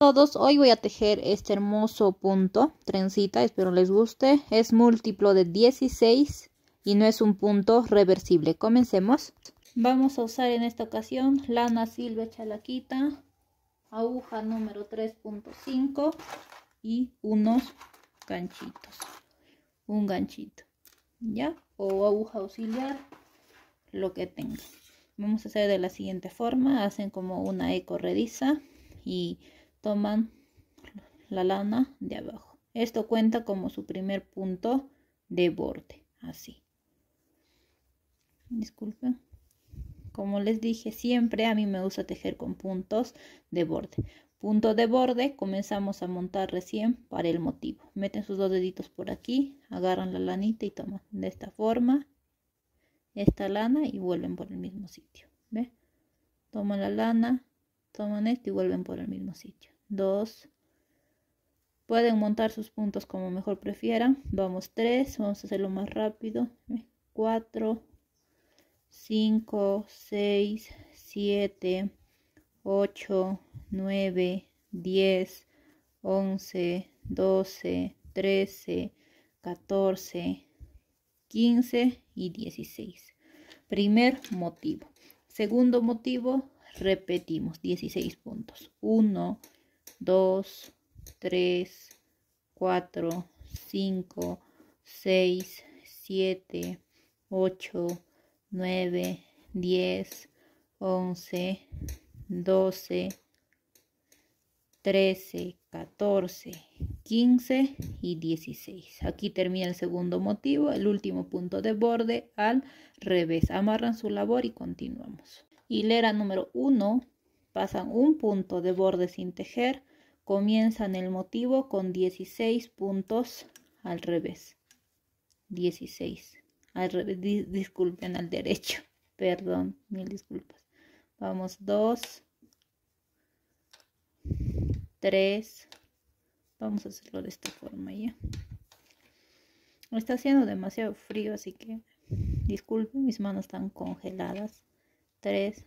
todos, hoy voy a tejer este hermoso punto, trencita, espero les guste. Es múltiplo de 16 y no es un punto reversible. Comencemos. Vamos a usar en esta ocasión lana silva chalaquita, aguja número 3.5 y unos ganchitos. Un ganchito, ¿ya? O aguja auxiliar, lo que tenga. Vamos a hacer de la siguiente forma, hacen como una eco rediza y toman la lana de abajo. Esto cuenta como su primer punto de borde, así. Disculpen. Como les dije, siempre a mí me gusta tejer con puntos de borde. Punto de borde, comenzamos a montar recién para el motivo. Meten sus dos deditos por aquí, agarran la lanita y toman de esta forma esta lana y vuelven por el mismo sitio. ¿Ve? Toman la lana, toman esto y vuelven por el mismo sitio. 2. Pueden montar sus puntos como mejor prefieran. Vamos 3, vamos a hacerlo más rápido. 4, 5, 6, 7, 8, 9, 10, 11, 12, 13, 14, 15 y 16. Primer motivo. Segundo motivo, Repetimos, 16 puntos. 1, 2, 3, 4, 5, 6, 7, 8, 9, 10, 11, 12, 13, 14, 15 y 16. Aquí termina el segundo motivo, el último punto de borde al revés. Amarran su labor y continuamos. Hilera número 1, pasan un punto de borde sin tejer, comienzan el motivo con 16 puntos al revés. 16, al revés, disculpen, al derecho, perdón, mil disculpas. Vamos, 2, 3, vamos a hacerlo de esta forma ya. Está haciendo demasiado frío, así que disculpen, mis manos están congeladas. 3,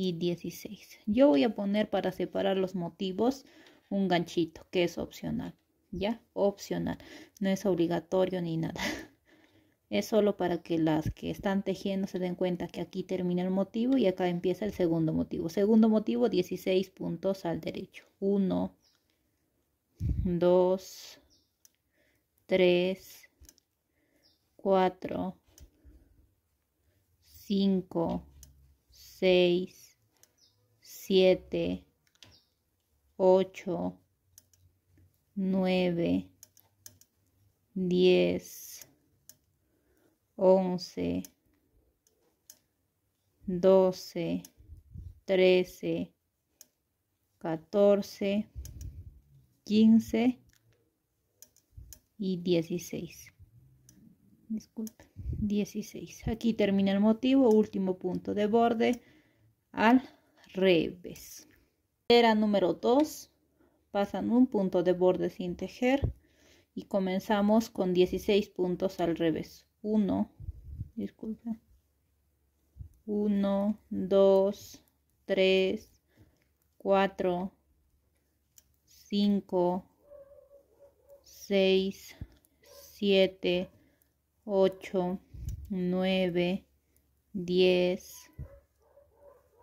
y 16. Yo voy a poner para separar los motivos un ganchito que es opcional, ¿ya? Opcional, no es obligatorio ni nada. Es solo para que las que están tejiendo se den cuenta que aquí termina el motivo y acá empieza el segundo motivo. Segundo motivo, 16 puntos al derecho. 1, 2, 3, 4, 5, 6, 7 8 9 10 11 12 13 14 15 y 16 Disculpen, 16. Aquí termina el motivo, último punto de borde al revés. Era número 2, pasan un punto de borde sin tejer y comenzamos con 16 puntos al revés. 1, disculpen. 1, 2, 3, 4, 5, 6, 7, 8, 9, 10,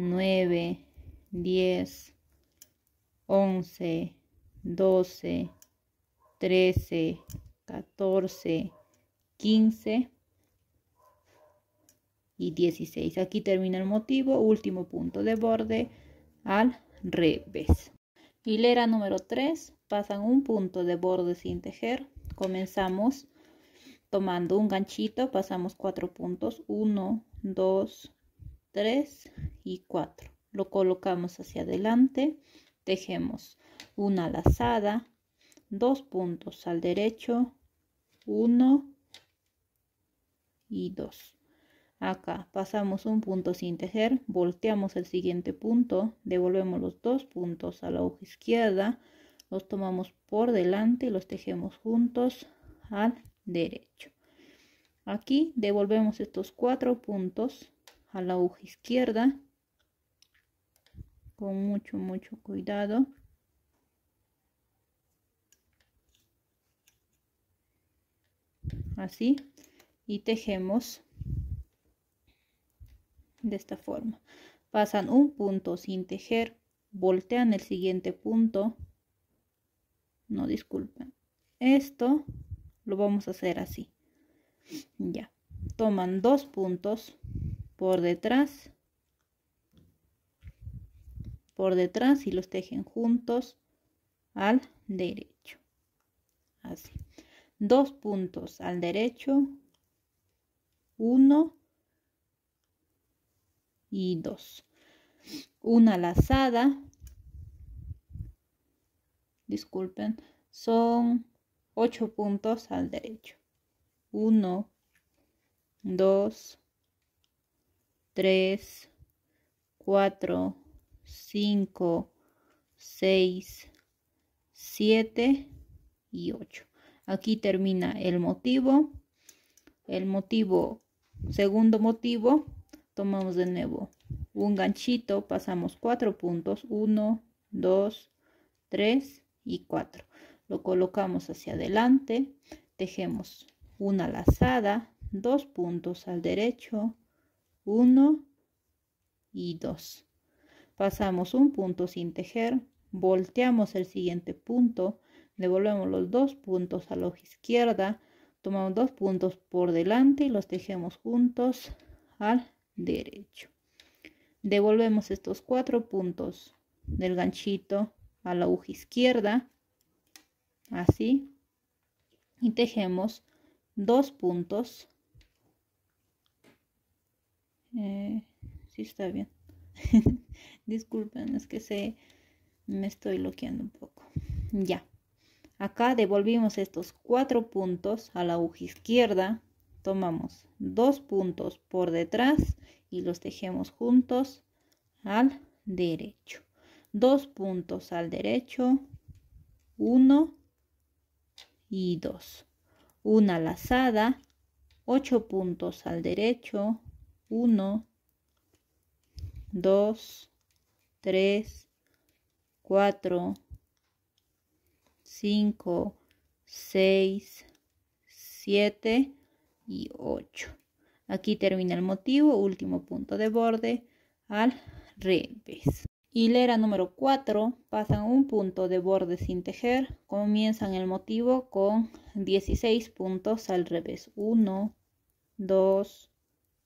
9, 10, 11, 12, 13, 14, 15 y 16. Aquí termina el motivo, último punto de borde al revés. Hilera número 3, pasan un punto de borde sin tejer. Comenzamos tomando un ganchito, pasamos 4 puntos, 1, 2, 3 y 4 lo colocamos hacia adelante tejemos una lazada dos puntos al derecho 1 y 2 acá pasamos un punto sin tejer volteamos el siguiente punto devolvemos los dos puntos a la hoja izquierda los tomamos por delante y los tejemos juntos al derecho aquí devolvemos estos cuatro puntos a la aguja izquierda con mucho mucho cuidado así y tejemos de esta forma pasan un punto sin tejer voltean el siguiente punto no disculpen esto lo vamos a hacer así ya toman dos puntos por detrás por detrás y los tejen juntos al derecho así dos puntos al derecho uno y dos una lazada disculpen son ocho puntos al derecho uno dos 3, 4, 5, 6, 7 y 8. Aquí termina el motivo. El motivo, segundo motivo, tomamos de nuevo un ganchito, pasamos 4 puntos, 1, 2, 3 y 4. Lo colocamos hacia adelante, tejemos una lazada, 2 puntos al derecho, 1 y 2. Pasamos un punto sin tejer, volteamos el siguiente punto, devolvemos los dos puntos a la hoja izquierda, tomamos dos puntos por delante y los tejemos juntos al derecho. Devolvemos estos cuatro puntos del ganchito a la aguja izquierda, así, y tejemos dos puntos eh, si está bien. Disculpen, es que se me estoy bloqueando un poco. Ya. Acá devolvimos estos cuatro puntos a la aguja izquierda. Tomamos dos puntos por detrás y los tejemos juntos al derecho. Dos puntos al derecho, uno y dos. Una lazada, ocho puntos al derecho, 1, 2, 3, 4, 5, 6, 7 y 8. Aquí termina el motivo, último punto de borde al revés. Hilera número 4, pasan un punto de borde sin tejer, comienzan el motivo con 16 puntos al revés. 1, 2,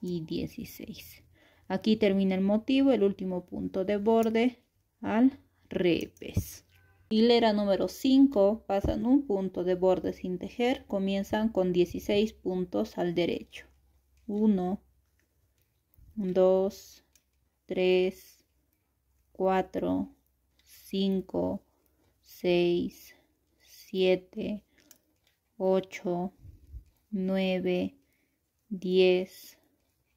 y 16. Aquí termina el motivo, el último punto de borde al revés. Hilera número 5, pasan un punto de borde sin tejer, comienzan con 16 puntos al derecho. 1, 2, 3, 4, 5, 6, 7, 8, 9, 10,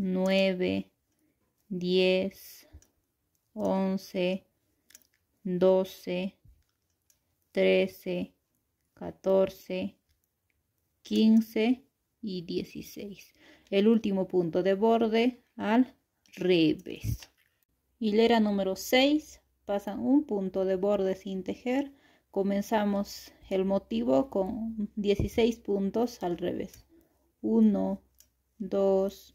9, 10, 11, 12, 13, 14, 15 y 16. El último punto de borde al revés. Hilera número 6. Pasan un punto de borde sin tejer. Comenzamos el motivo con 16 puntos al revés. 1, 2,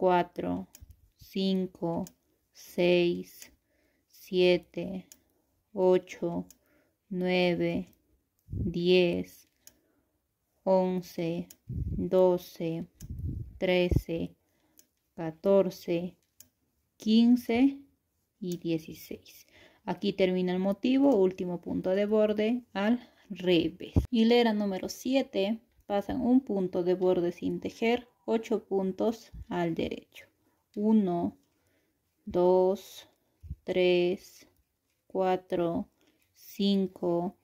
4, 5, 6, 7, 8, 9, 10, 11, 12, 13, 14, 15 y 16. Aquí termina el motivo, último punto de borde al revés. Hilera número 7, pasan un punto de borde sin tejer 8 puntos al derecho. 1, 2, 3, 4, 5,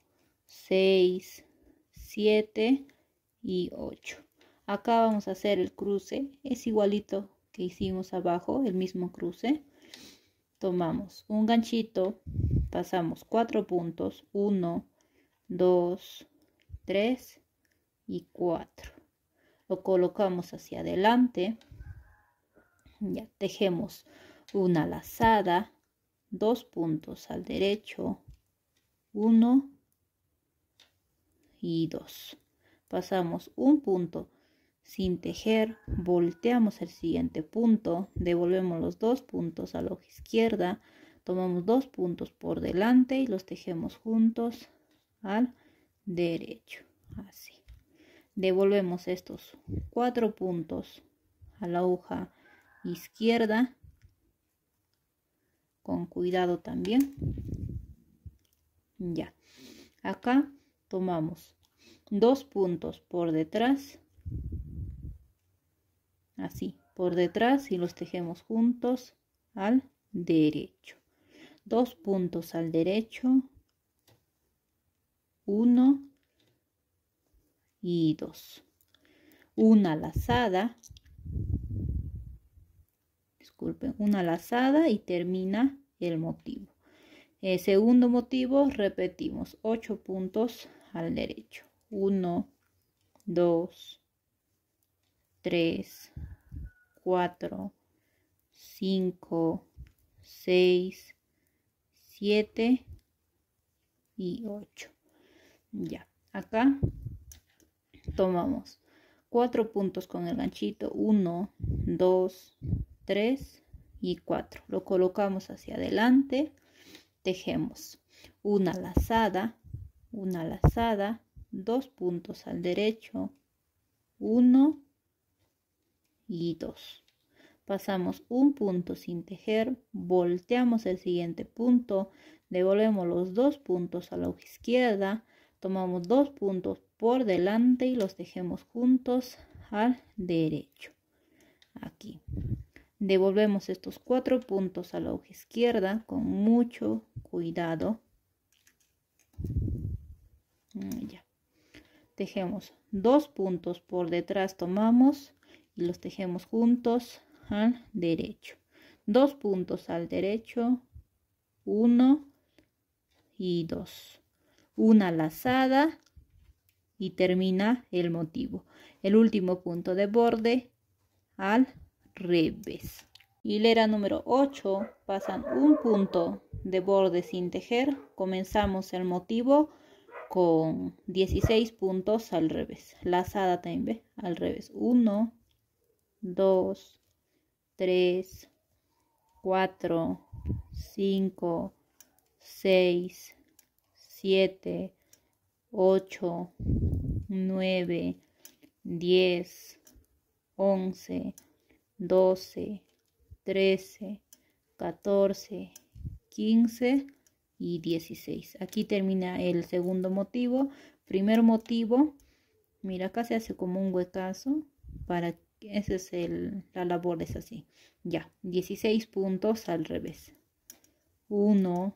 6, 7 y 8. Acá vamos a hacer el cruce. Es igualito que hicimos abajo, el mismo cruce. Tomamos un ganchito, pasamos 4 puntos, 1, 2, 3 y 4 lo colocamos hacia adelante ya tejemos una lazada dos puntos al derecho uno y dos, pasamos un punto sin tejer volteamos el siguiente punto devolvemos los dos puntos a la hoja izquierda tomamos dos puntos por delante y los tejemos juntos al derecho así devolvemos estos cuatro puntos a la hoja izquierda con cuidado también ya acá tomamos dos puntos por detrás así por detrás y los tejemos juntos al derecho dos puntos al derecho uno y 2. Una lazada, disculpen, una lazada y termina el motivo. El eh, segundo motivo, repetimos 8 puntos al derecho. 1, 2, 3, 4, 5, 6, 7 y 8. Ya, acá tomamos cuatro puntos con el ganchito 1 2 3 y 4 lo colocamos hacia adelante tejemos una lazada una lazada dos puntos al derecho 1 y 2 pasamos un punto sin tejer volteamos el siguiente punto devolvemos los dos puntos a la izquierda tomamos dos puntos por delante y los tejemos juntos al derecho aquí devolvemos estos cuatro puntos a la hoja izquierda con mucho cuidado mm, ya tejemos dos puntos por detrás tomamos y los tejemos juntos al derecho dos puntos al derecho uno y dos una lazada y termina el motivo. El último punto de borde al revés. Hilera número 8, pasan un punto de borde sin tejer. Comenzamos el motivo con 16 puntos al revés. Lazada también al revés. 1, 2, 3, 4, 5, 6, 7, 8, 9, 10, 11, 12, 13, 14, 15 y 16. Aquí termina el segundo motivo. Primer motivo, mira, acá se hace como un huecaso para esa es la labor, es así. Ya, 16 puntos al revés. 1,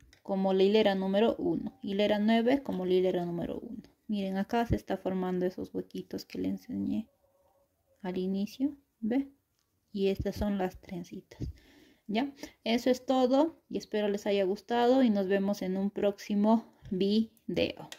como la hilera número 1, hilera 9 como la hilera número 1. Miren, acá se está formando esos huequitos que le enseñé al inicio, ¿ve? Y estas son las trencitas. ¿Ya? Eso es todo y espero les haya gustado y nos vemos en un próximo video.